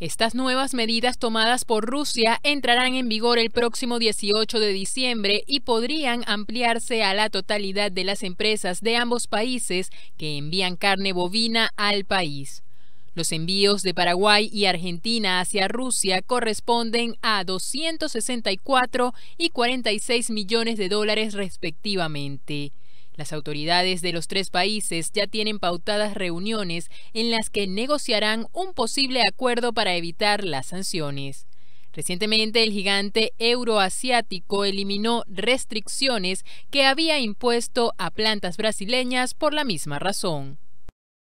Estas nuevas medidas tomadas por Rusia entrarán en vigor el próximo 18 de diciembre y podrían ampliarse a la totalidad de las empresas de ambos países que envían carne bovina al país. Los envíos de Paraguay y Argentina hacia Rusia corresponden a 264 y 46 millones de dólares respectivamente. Las autoridades de los tres países ya tienen pautadas reuniones en las que negociarán un posible acuerdo para evitar las sanciones. Recientemente el gigante euroasiático eliminó restricciones que había impuesto a plantas brasileñas por la misma razón.